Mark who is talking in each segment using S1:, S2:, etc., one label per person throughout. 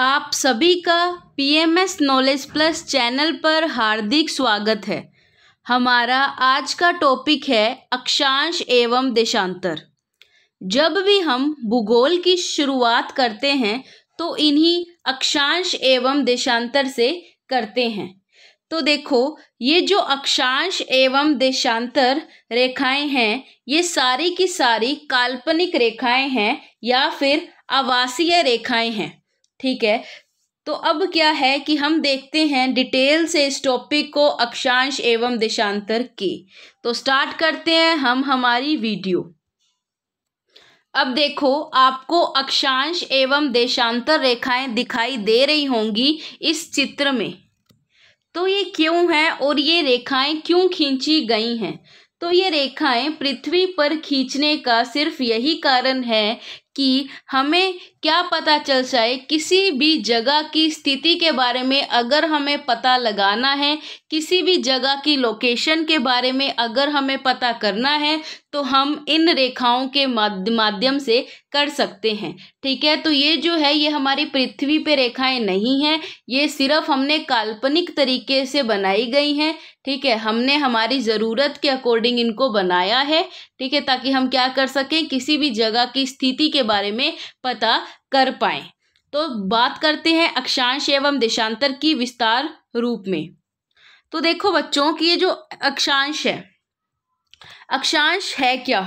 S1: आप सभी का पीएमएस नॉलेज प्लस चैनल पर हार्दिक स्वागत है हमारा आज का टॉपिक है अक्षांश एवं देशांतर जब भी हम भूगोल की शुरुआत करते हैं तो इन्हीं अक्षांश एवं देशांतर से करते हैं तो देखो ये जो अक्षांश एवं देशांतर रेखाएं हैं ये सारी की सारी काल्पनिक रेखाएं हैं या फिर आवासीय रेखाएं हैं ठीक है तो अब क्या है कि हम देखते हैं डिटेल से इस टॉपिक को अक्षांश एवं देशांतर की तो स्टार्ट करते हैं हम हमारी वीडियो अब देखो आपको अक्षांश एवं देशांतर रेखाएं दिखाई दे रही होंगी इस चित्र में तो ये क्यों है और ये रेखाएं क्यों खींची गई हैं तो ये रेखाएं पृथ्वी पर खींचने का सिर्फ यही कारण है कि हमें क्या पता चल जाए किसी भी जगह की स्थिति के बारे में अगर हमें पता लगाना है किसी भी जगह की लोकेशन के बारे में अगर हमें पता करना है तो हम इन रेखाओं के माध्यम से कर सकते हैं ठीक है तो ये जो है ये हमारी पृथ्वी पे रेखाएं नहीं हैं ये सिर्फ हमने काल्पनिक तरीके से बनाई गई हैं ठीक है हमने हमारी ज़रूरत के अकॉर्डिंग इनको बनाया है ठीक है ताकि हम क्या कर सकें किसी भी जगह की स्थिति के बारे में पता कर पाए तो बात करते हैं अक्षांश एवं देशांतर की विस्तार रूप में तो देखो बच्चों की ये जो अक्षांश है अक्षांश है क्या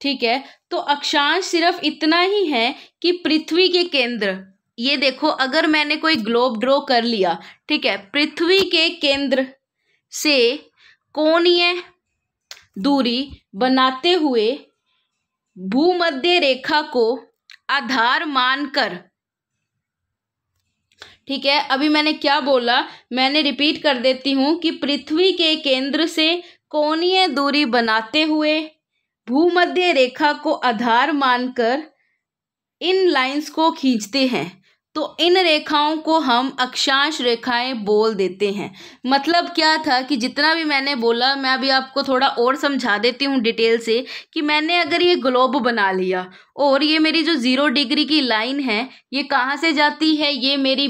S1: ठीक है तो अक्षांश सिर्फ इतना ही है कि पृथ्वी के केंद्र ये देखो अगर मैंने कोई ग्लोब ड्रॉ कर लिया ठीक है पृथ्वी के केंद्र से कोणीय दूरी बनाते हुए भूमध्य रेखा को आधार मानकर ठीक है अभी मैंने क्या बोला मैंने रिपीट कर देती हूँ कि पृथ्वी के केंद्र से कोणीय दूरी बनाते हुए भूमध्य रेखा को आधार मानकर इन लाइंस को खींचते हैं तो इन रेखाओं को हम अक्षांश रेखाएं बोल देते हैं मतलब क्या था कि जितना भी मैंने बोला मैं अभी आपको थोड़ा और समझा देती हूँ डिटेल से कि मैंने अगर ये ग्लोब बना लिया और ये मेरी जो ज़ीरो डिग्री की लाइन है ये कहाँ से जाती है ये मेरी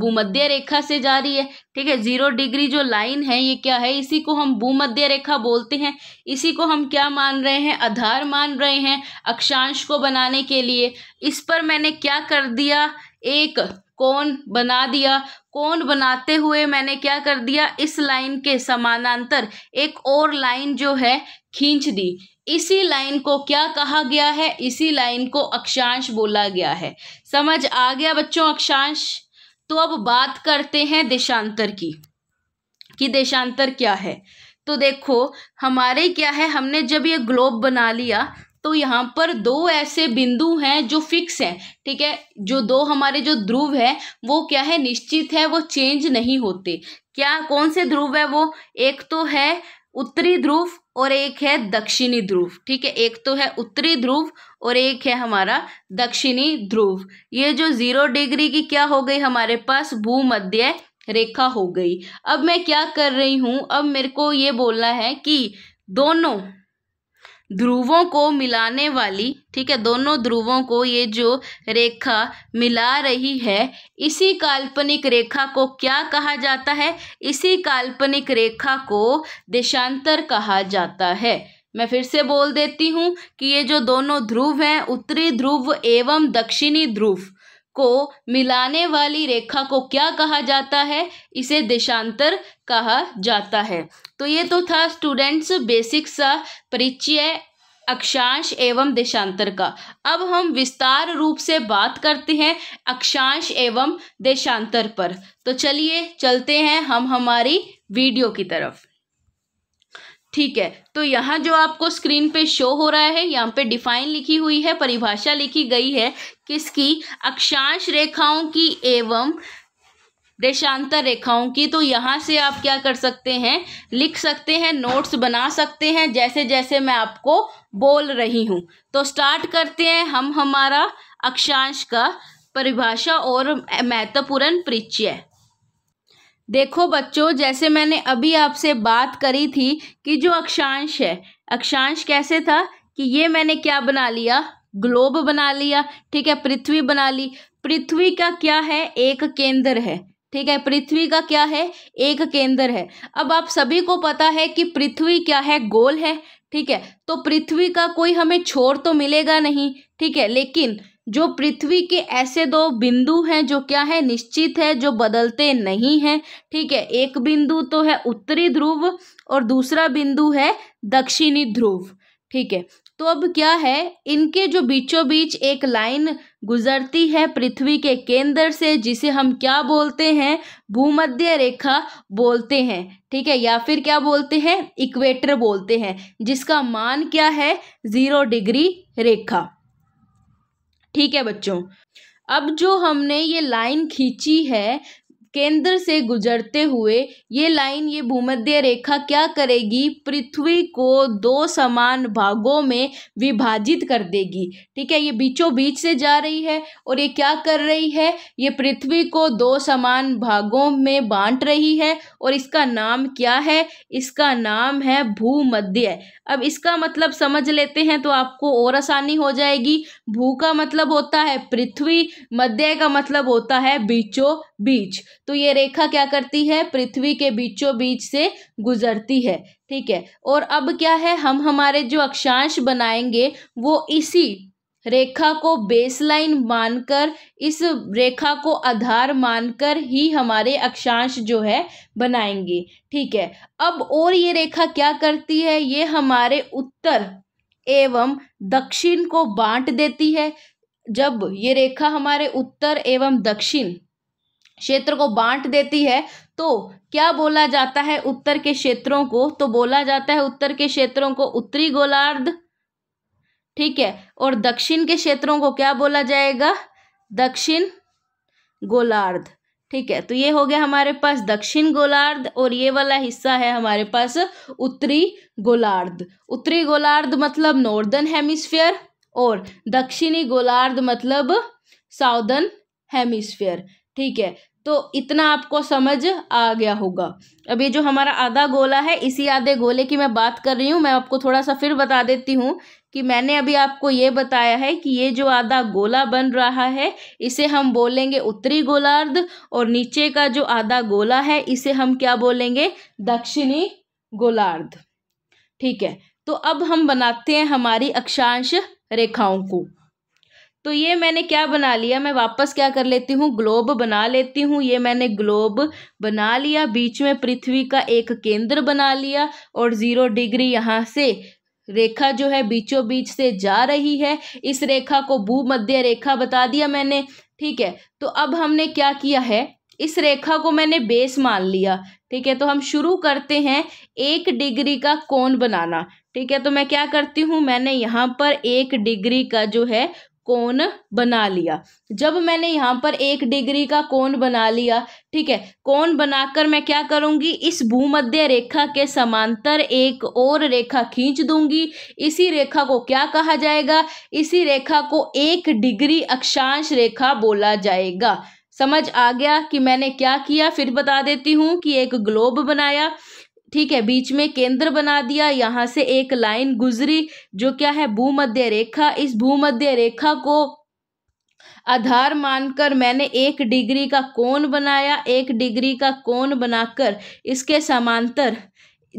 S1: भूमध्य रेखा से जा रही है ठीक है ज़ीरो डिग्री जो लाइन है ये क्या है इसी को हम भूमध्य रेखा बोलते हैं इसी को हम क्या मान रहे हैं आधार मान रहे हैं अक्षांश को बनाने के लिए इस पर मैंने क्या कर दिया एक कोण बना दिया कोण बनाते हुए मैंने क्या कर दिया इस लाइन के समानांतर एक और लाइन जो है खींच दी इसी लाइन को क्या कहा गया है इसी लाइन को अक्षांश बोला गया है समझ आ गया बच्चों अक्षांश तो अब बात करते हैं देशांतर की कि देशांतर क्या है तो देखो हमारे क्या है हमने जब ये ग्लोब बना लिया तो यहाँ पर दो ऐसे बिंदु हैं जो फिक्स हैं ठीक है जो दो हमारे जो ध्रुव है वो क्या है निश्चित है वो चेंज नहीं होते क्या कौन से ध्रुव है वो एक तो है उत्तरी ध्रुव और एक है दक्षिणी ध्रुव ठीक है एक तो है उत्तरी ध्रुव और एक है हमारा दक्षिणी ध्रुव ये जो जीरो डिग्री की क्या हो गई हमारे पास भूमध्य रेखा हो गई अब मैं क्या कर रही हूँ अब मेरे को ये बोलना है कि दोनों ध्रुवों को मिलाने वाली ठीक है दोनों ध्रुवों को ये जो रेखा मिला रही है इसी काल्पनिक रेखा को क्या कहा जाता है इसी काल्पनिक रेखा को देशांतर कहा जाता है मैं फिर से बोल देती हूँ कि ये जो दोनों ध्रुव हैं उत्तरी ध्रुव एवं दक्षिणी ध्रुव को मिलाने वाली रेखा को क्या कहा जाता है इसे देशांतर कहा जाता है तो ये तो था स्टूडेंट्स बेसिक सा परिचय अक्षांश एवं देशांतर का अब हम विस्तार रूप से बात करते हैं अक्षांश एवं देशांतर पर तो चलिए चलते हैं हम हमारी वीडियो की तरफ ठीक है तो यहाँ जो आपको स्क्रीन पे शो हो रहा है यहाँ पे डिफाइन लिखी हुई है परिभाषा लिखी गई है किसकी अक्षांश रेखाओं की एवं देशांतर रेखाओं की तो यहाँ से आप क्या कर सकते हैं लिख सकते हैं नोट्स बना सकते हैं जैसे जैसे मैं आपको बोल रही हूँ तो स्टार्ट करते हैं हम हमारा अक्षांश का परिभाषा और महत्वपूर्ण परिचय देखो बच्चों जैसे मैंने अभी आपसे बात करी थी कि जो अक्षांश है अक्षांश कैसे था कि ये मैंने क्या बना लिया ग्लोब बना लिया ठीक है पृथ्वी बना ली पृथ्वी का क्या है एक केंद्र है ठीक है पृथ्वी का क्या है एक केंद्र है अब आप सभी को पता है कि पृथ्वी क्या है गोल है ठीक है तो पृथ्वी का कोई हमें छोर तो मिलेगा नहीं ठीक है लेकिन जो पृथ्वी के ऐसे दो बिंदु हैं जो क्या है निश्चित है जो बदलते नहीं हैं ठीक है एक बिंदु तो है उत्तरी ध्रुव और दूसरा बिंदु है दक्षिणी ध्रुव ठीक है तो अब क्या है इनके जो बीचों बीच एक लाइन गुजरती है पृथ्वी के केंद्र से जिसे हम क्या बोलते हैं भूमध्य रेखा बोलते हैं ठीक है या फिर क्या बोलते हैं इक्वेटर बोलते हैं जिसका मान क्या है ज़ीरो डिग्री रेखा ठीक है बच्चों अब जो हमने ये लाइन खींची है केंद्र से गुजरते हुए ये लाइन ये भूमध्य रेखा क्या करेगी पृथ्वी को दो समान भागों में विभाजित कर देगी ठीक है ये बीचों बीच से जा रही है और ये क्या कर रही है ये पृथ्वी को दो समान भागों में बांट रही है और इसका नाम क्या है इसका नाम है भूमध्य अब इसका मतलब समझ लेते हैं तो आपको और आसानी हो जाएगी भू का मतलब होता है पृथ्वी मध्य का मतलब होता है बीचों बीच तो ये रेखा क्या करती है पृथ्वी के बीचों बीच से गुजरती है ठीक है और अब क्या है हम हमारे जो अक्षांश बनाएंगे वो इसी रेखा को बेसलाइन मानकर इस रेखा को आधार मानकर ही हमारे अक्षांश जो है बनाएंगे ठीक है अब और ये रेखा क्या करती है ये हमारे उत्तर एवं दक्षिण को बांट देती है जब ये रेखा हमारे उत्तर एवं दक्षिण क्षेत्र को बांट देती है तो क्या बोला जाता है उत्तर के क्षेत्रों को तो बोला जाता है उत्तर के क्षेत्रों को उत्तरी गोलार्ध ठीक है और दक्षिण के क्षेत्रों को क्या बोला जाएगा दक्षिण गोलार्ध ठीक है तो ये हो गया हमारे पास दक्षिण गोलार्ध और ये वाला हिस्सा है हमारे पास उत्तरी गोलार्ध उत्तरी गोलार्ध मतलब नॉर्दर्न हेमिस्फीयर और दक्षिणी गोलार्ध मतलब साउदर्न हेमिस्फीयर ठीक है तो इतना आपको समझ आ गया होगा अब ये जो हमारा आधा गोला है इसी आधे गोले की मैं बात कर रही हूँ मैं आपको थोड़ा सा फिर बता देती हूँ कि मैंने अभी आपको ये बताया है कि ये जो आधा गोला बन रहा है इसे हम बोलेंगे उत्तरी गोलार्ध और नीचे का जो आधा गोला है इसे हम क्या बोलेंगे दक्षिणी गोलार्ध ठीक है तो अब हम बनाते हैं हमारी अक्षांश रेखाओं को तो ये मैंने क्या बना लिया मैं वापस क्या कर लेती हूँ ग्लोब बना लेती हूँ ये मैंने ग्लोब बना लिया बीच में पृथ्वी का एक केंद्र बना लिया और ज़ीरो डिग्री यहाँ से रेखा जो है बीचों बीच से जा रही है इस रेखा को भूमध्य रेखा बता दिया मैंने ठीक है तो अब हमने क्या किया है इस रेखा को मैंने बेस मान लिया ठीक है तो हम शुरू करते हैं एक डिग्री का कोण बनाना ठीक है तो मैं क्या करती हूँ मैंने यहाँ पर एक डिग्री का जो है कोण बना लिया जब मैंने यहाँ पर एक डिग्री का कोण बना लिया ठीक है कोण बनाकर मैं क्या करूँगी इस भूमध्य रेखा के समांतर एक और रेखा खींच दूंगी इसी रेखा को क्या कहा जाएगा इसी रेखा को एक डिग्री अक्षांश रेखा बोला जाएगा समझ आ गया कि मैंने क्या किया फिर बता देती हूँ कि एक ग्लोब बनाया ठीक है बीच में केंद्र बना दिया यहाँ से एक लाइन गुजरी जो क्या है भूमध्य रेखा इस भूमध्य रेखा को आधार मानकर मैंने एक डिग्री का कोण बनाया एक डिग्री का कोण बनाकर इसके समांतर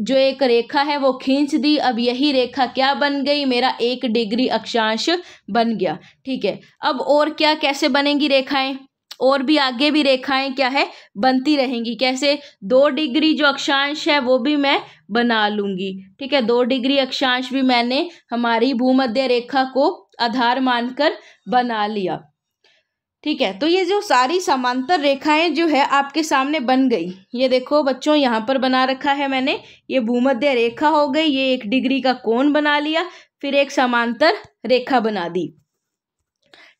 S1: जो एक रेखा है वो खींच दी अब यही रेखा क्या बन गई मेरा एक डिग्री अक्षांश बन गया ठीक है अब और क्या कैसे बनेंगी रेखाएं और भी आगे भी रेखाएं क्या है बनती रहेंगी कैसे दो डिग्री जो अक्षांश है वो भी मैं बना लूंगी ठीक है दो डिग्री अक्षांश भी मैंने हमारी भूमध्य रेखा को आधार मानकर बना लिया ठीक है तो ये जो सारी समांतर रेखाएं जो है आपके सामने बन गई ये देखो बच्चों यहाँ पर बना रखा है मैंने ये भूमध्य रेखा हो गई ये एक डिग्री का कोण बना लिया फिर एक समांतर रेखा बना दी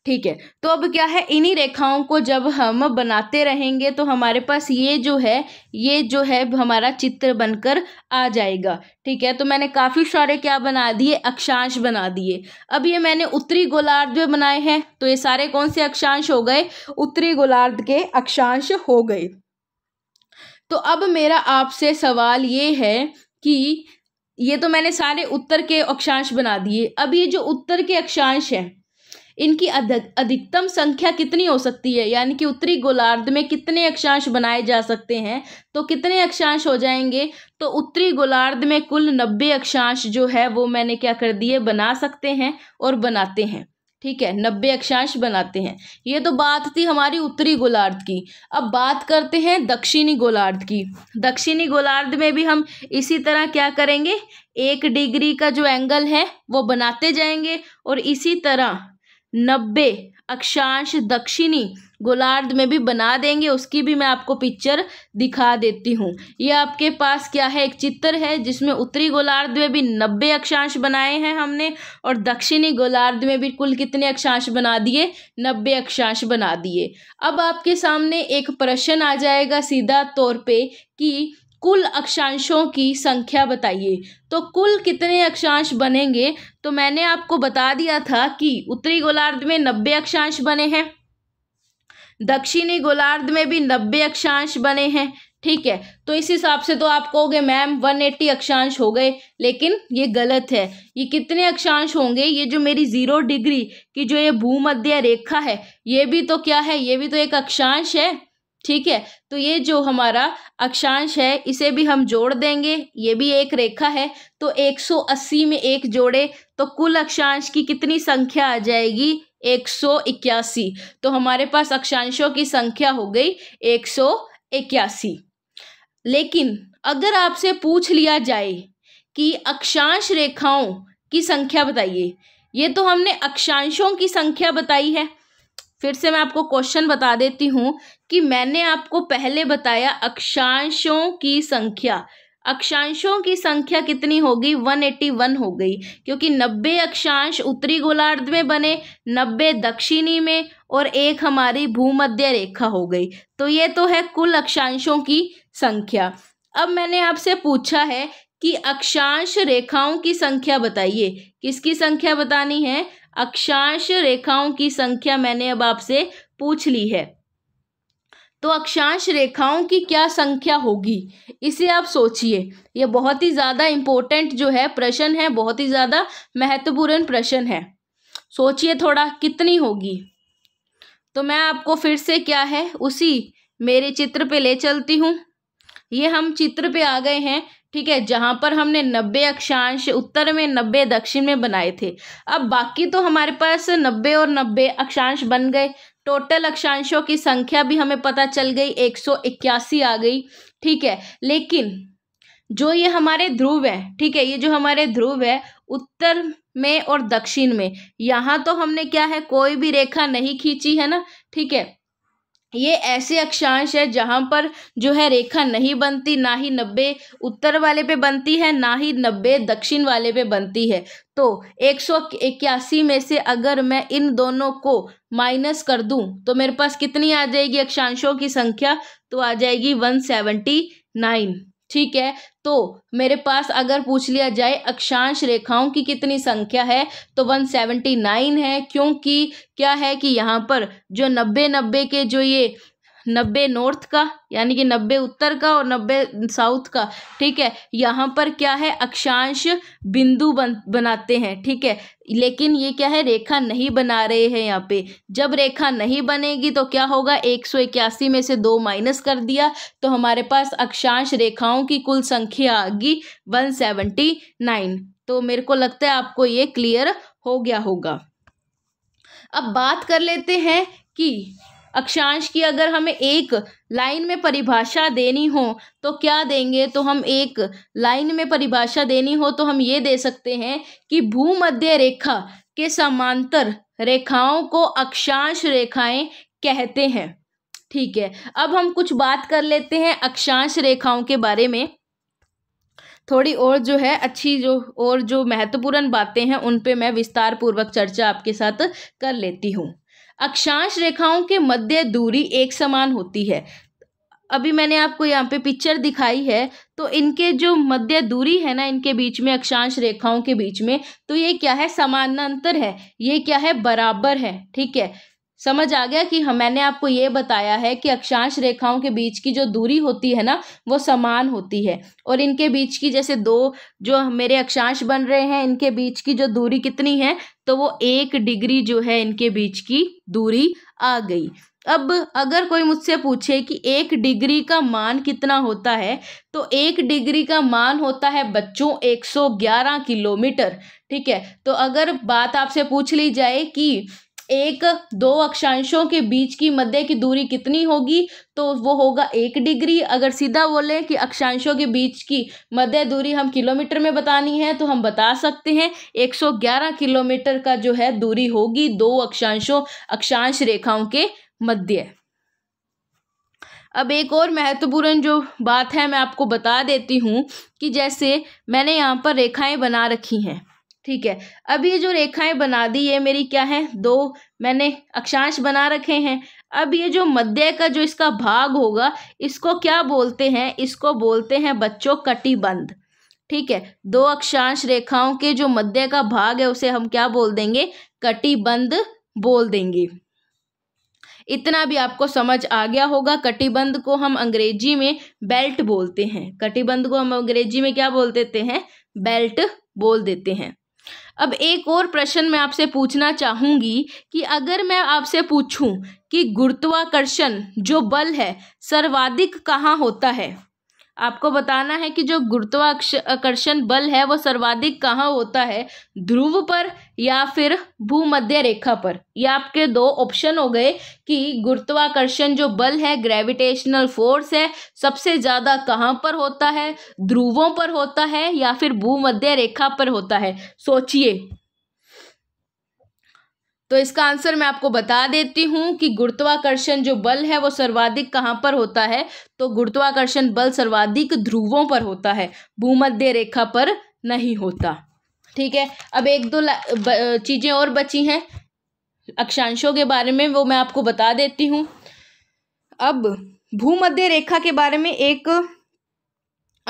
S1: ठीक है तो अब क्या है इन्हीं रेखाओं को जब हम बनाते रहेंगे तो हमारे पास ये जो है ये जो है हमारा चित्र बनकर आ जाएगा ठीक है तो मैंने काफ़ी सारे क्या बना दिए अक्षांश बना दिए अब ये मैंने उत्तरी गोलार्ध में बनाए हैं तो ये सारे कौन से अक्षांश हो गए उत्तरी गोलार्ध के अक्षांश हो गए तो अब मेरा आपसे सवाल ये है कि ये तो मैंने सारे उत्तर के अक्षांश बना दिए अब ये जो उत्तर के अक्षांश हैं इनकी अधिकतम संख्या कितनी हो सकती है यानी कि उत्तरी गोलार्ध में कितने अक्षांश बनाए जा सकते हैं तो कितने अक्षांश हो जाएंगे तो उत्तरी गोलार्ध में कुल नब्बे अक्षांश जो है वो मैंने क्या कर दिए बना सकते हैं और बनाते हैं ठीक है नब्बे अक्षांश बनाते हैं ये तो बात थी हमारी उत्तरी गोलार्ध की अब बात करते हैं दक्षिणी गोलार्ध की दक्षिणी गोलार्ध में भी हम इसी तरह क्या करेंगे एक डिग्री का जो एंगल है वो बनाते जाएंगे और इसी तरह नब्बे अक्षांश दक्षिणी गोलार्ध में भी बना देंगे उसकी भी मैं आपको पिक्चर दिखा देती हूँ ये आपके पास क्या है एक चित्र है जिसमें उत्तरी गोलार्ध में भी नब्बे अक्षांश बनाए हैं हमने और दक्षिणी गोलार्ध में भी कुल कितने अक्षांश बना दिए नब्बे अक्षांश बना दिए अब आपके सामने एक प्रश्न आ जाएगा सीधा तौर पर कि कुल अक्षांशों की संख्या बताइए तो कुल कितने अक्षांश बनेंगे तो मैंने आपको बता दिया था कि उत्तरी गोलार्ध में नब्बे अक्षांश बने हैं दक्षिणी गोलार्ध में भी नब्बे अक्षांश बने हैं ठीक है तो इस हिसाब से तो आप कहोगे मैम वन एट्टी अक्षांश हो गए लेकिन ये गलत है ये कितने अक्षांश होंगे ये जो मेरी ज़ीरो डिग्री की जो ये भूमध्य रेखा है ये भी तो क्या है ये भी तो एक अक्षांश है ठीक है तो ये जो हमारा अक्षांश है इसे भी हम जोड़ देंगे ये भी एक रेखा है तो 180 में एक जोड़े तो कुल अक्षांश की कितनी संख्या आ जाएगी एक सौ इक्यासी तो हमारे पास अक्षांशों की संख्या हो गई एक सौ इक्यासी लेकिन अगर आपसे पूछ लिया जाए कि अक्षांश रेखाओं की संख्या बताइए ये तो हमने अक्षांशों की संख्या बताई है फिर से मैं आपको क्वेश्चन बता देती हूँ कि मैंने आपको पहले बताया अक्षांशों की संख्या अक्षांशों की संख्या कितनी होगी 181 हो गई क्योंकि 90 अक्षांश उत्तरी गोलार्ध में बने 90 दक्षिणी में और एक हमारी भूमध्य रेखा हो गई तो ये तो है कुल अक्षांशों की संख्या अब मैंने आपसे पूछा है कि अक्षांश रेखाओं की संख्या बताइए किसकी संख्या बतानी है अक्षांश रेखाओं की संख्या मैंने अब आपसे पूछ ली है तो अक्षांश रेखाओं की क्या संख्या होगी इसे आप सोचिए यह बहुत ही ज़्यादा इम्पोर्टेंट जो है प्रश्न है बहुत ही ज़्यादा महत्वपूर्ण प्रश्न है सोचिए थोड़ा कितनी होगी तो मैं आपको फिर से क्या है उसी मेरे चित्र पे ले चलती हूँ ये हम चित्र पे आ गए हैं ठीक है जहाँ पर हमने नब्बे अक्षांश उत्तर में नब्बे दक्षिण में बनाए थे अब बाकी तो हमारे पास नब्बे और नब्बे अक्षांश बन गए टोटल अक्षांशों की संख्या भी हमें पता चल गई एक सौ इक्यासी आ गई ठीक है लेकिन जो ये हमारे ध्रुव है ठीक है ये जो हमारे ध्रुव है उत्तर में और दक्षिण में यहाँ तो हमने क्या है कोई भी रेखा नहीं खींची है ना ठीक है ये ऐसे अक्षांश है जहाँ पर जो है रेखा नहीं बनती ना ही नब्बे उत्तर वाले पे बनती है ना ही नब्बे दक्षिण वाले पे बनती है तो एक सौ इक्यासी में से अगर मैं इन दोनों को माइनस कर दूं तो मेरे पास कितनी आ जाएगी अक्षांशों की संख्या तो आ जाएगी वन सेवेंटी नाइन ठीक है तो मेरे पास अगर पूछ लिया जाए अक्षांश रेखाओं की कितनी संख्या है तो 179 है क्योंकि क्या है कि यहाँ पर जो नब्बे नब्बे के जो ये नब्बे नॉर्थ का यानी कि नब्बे उत्तर का और नब्बे साउथ का ठीक है यहाँ पर क्या है अक्षांश बिंदु बन बनाते हैं ठीक है लेकिन ये क्या है रेखा नहीं बना रहे हैं यहाँ पे जब रेखा नहीं बनेगी तो क्या होगा एक सौ इक्यासी में से दो माइनस कर दिया तो हमारे पास अक्षांश रेखाओं की कुल संख्या आ गई वन सेवेंटी नाइन तो मेरे को लगता है आपको ये क्लियर हो गया होगा अब बात कर लेते हैं कि अक्षांश की अगर हमें एक लाइन में परिभाषा देनी हो तो क्या देंगे तो हम एक लाइन में परिभाषा देनी हो तो हम ये दे सकते हैं कि भूमध्य रेखा के समांतर रेखाओं को अक्षांश रेखाएं कहते हैं ठीक है अब हम कुछ बात कर लेते हैं अक्षांश रेखाओं के बारे में थोड़ी और जो है अच्छी जो और जो महत्वपूर्ण बातें हैं उन पे मैं विस्तार पूर्वक चर्चा आपके साथ कर लेती हूँ अक्षांश रेखाओं के मध्य दूरी एक समान होती है अभी मैंने आपको यहाँ पे पिक्चर दिखाई है तो इनके जो मध्य दूरी है ना इनके बीच में अक्षांश रेखाओं के बीच में तो ये क्या है समानांतर है ये क्या है बराबर है ठीक है समझ आ गया कि हम मैंने आपको ये बताया है कि अक्षांश रेखाओं के बीच की जो दूरी होती है ना वो समान होती है और इनके बीच की जैसे दो जो मेरे अक्षांश बन रहे हैं इनके बीच की जो दूरी कितनी है तो वो एक डिग्री जो है इनके बीच की दूरी आ गई अब अगर कोई मुझसे पूछे कि एक डिग्री का मान कितना होता है तो एक डिग्री का मान होता है बच्चों 111 किलोमीटर ठीक है तो अगर बात आपसे पूछ ली जाए कि एक दो अक्षांशों के बीच की मध्य की दूरी कितनी होगी तो वो होगा एक डिग्री अगर सीधा बोलें कि अक्षांशों के बीच की मध्य दूरी हम किलोमीटर में बतानी है तो हम बता सकते हैं 111 किलोमीटर का जो है दूरी होगी दो अक्षांशों अक्षांश रेखाओं के मध्य अब एक और महत्वपूर्ण जो बात है मैं आपको बता देती हूँ कि जैसे मैंने यहाँ पर रेखाएं बना रखी हैं ठीक है अब ये जो रेखाएं बना दी ये मेरी क्या है दो मैंने अक्षांश बना रखे हैं अब ये जो मध्य का जो इसका भाग होगा इसको क्या बोलते हैं इसको बोलते हैं बच्चों कटिबंध ठीक है दो अक्षांश रेखाओं के जो मध्य का भाग है उसे हम क्या बोल देंगे कटिबंध बोल देंगे इतना भी आपको समझ आ गया होगा कटिबंध को हम अंग्रेजी में बेल्ट बोलते हैं कटिबंध को हम अंग्रेजी में क्या बोल देते हैं बेल्ट बोल देते हैं अब एक और प्रश्न मैं आपसे पूछना चाहूँगी कि अगर मैं आपसे पूछूं कि गुरुत्वाकर्षण जो बल है सर्वाधिक कहाँ होता है आपको बताना है कि जो गुरुत्वाकर्षण बल है वो सर्वाधिक कहाँ होता है ध्रुव पर या फिर भूमध्य रेखा पर ये आपके दो ऑप्शन हो गए कि गुरुत्वाकर्षण जो बल है ग्रेविटेशनल फोर्स है सबसे ज़्यादा कहाँ पर होता है ध्रुवों पर होता है या फिर भूमध्य रेखा पर होता है सोचिए तो इसका आंसर मैं आपको बता देती हूँ कि गुरुत्वाकर्षण जो बल है वो सर्वाधिक कहाँ पर होता है तो गुरुत्वाकर्षण बल सर्वाधिक ध्रुवों पर होता है भूमध्य रेखा पर नहीं होता ठीक है अब एक दो चीज़ें और बची हैं अक्षांशों के बारे में वो मैं आपको बता देती हूँ अब भूमध्य रेखा के बारे में एक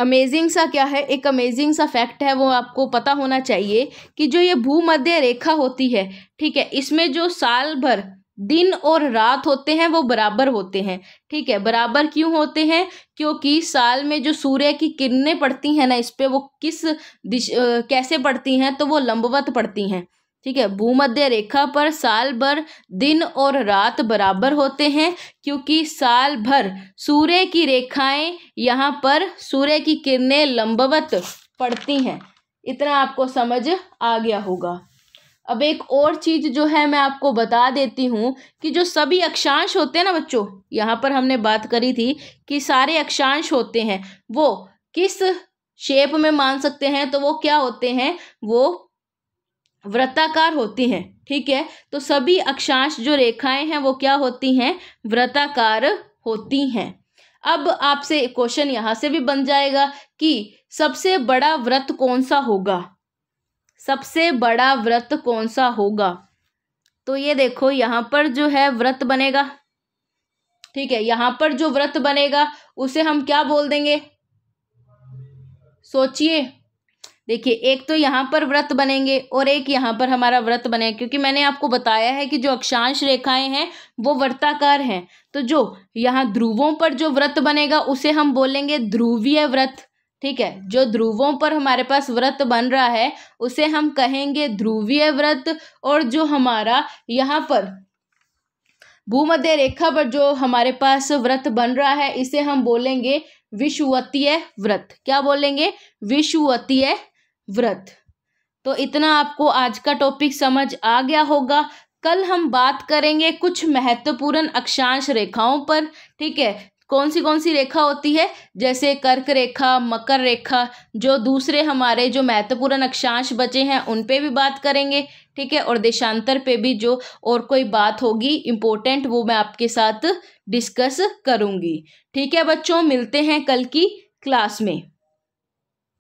S1: अमेजिंग सा क्या है एक अमेजिंग सा फैक्ट है वो आपको पता होना चाहिए कि जो ये भूमध्य रेखा होती है ठीक है इसमें जो साल भर दिन और रात होते हैं वो बराबर होते हैं ठीक है बराबर क्यों होते हैं क्योंकि साल में जो सूर्य की किरणें पड़ती हैं ना इस पर वो किस दिश कैसे पड़ती हैं तो वो लंबवत पड़ती हैं ठीक है भूमध्य रेखा पर साल भर दिन और रात बराबर होते हैं क्योंकि साल भर सूर्य की रेखाएं यहाँ पर सूर्य की किरणें लंबवत पड़ती हैं इतना आपको समझ आ गया होगा अब एक और चीज़ जो है मैं आपको बता देती हूँ कि जो सभी अक्षांश होते हैं ना बच्चों यहाँ पर हमने बात करी थी कि सारे अक्षांश होते हैं वो किस शेप में मान सकते हैं तो वो क्या होते हैं वो वृत्ताकार होती हैं ठीक है तो सभी अक्षांश जो रेखाएं हैं वो क्या होती हैं वृत्ताकार होती हैं अब आपसे क्वेश्चन यहाँ से भी बन जाएगा कि सबसे बड़ा व्रत कौन सा होगा सबसे बड़ा व्रत कौन सा होगा तो ये देखो यहाँ पर जो है व्रत बनेगा ठीक है यहाँ पर जो व्रत बनेगा उसे हम क्या बोल देंगे सोचिए देखिए एक तो यहाँ पर व्रत बनेंगे और एक यहाँ पर हमारा व्रत बनेगा क्योंकि मैंने आपको बताया है कि जो अक्षांश रेखाएं हैं वो वर्ताकार हैं तो जो यहाँ ध्रुवों पर जो व्रत बनेगा उसे हम बोलेंगे ध्रुवीय व्रत ठीक है जो ध्रुवों पर हमारे पास व्रत बन रहा है उसे हम कहेंगे ध्रुवीय व्रत और जो हमारा यहाँ पर भूमध्य रेखा पर जो हमारे पास व्रत बन रहा है इसे हम बोलेंगे विश्ववतीय व्रत क्या बोलेंगे विश्ववतीय व्रत तो इतना आपको आज का टॉपिक समझ आ गया होगा कल हम बात करेंगे कुछ महत्वपूर्ण अक्षांश रेखाओं पर ठीक है कौन सी कौन सी रेखा होती है जैसे कर्क रेखा मकर रेखा जो दूसरे हमारे जो महत्वपूर्ण अक्षांश बचे हैं उन पे भी बात करेंगे ठीक है और देशांतर पे भी जो और कोई बात होगी इम्पोर्टेंट वो मैं आपके साथ डिस्कस करूँगी ठीक है बच्चों मिलते हैं कल की क्लास में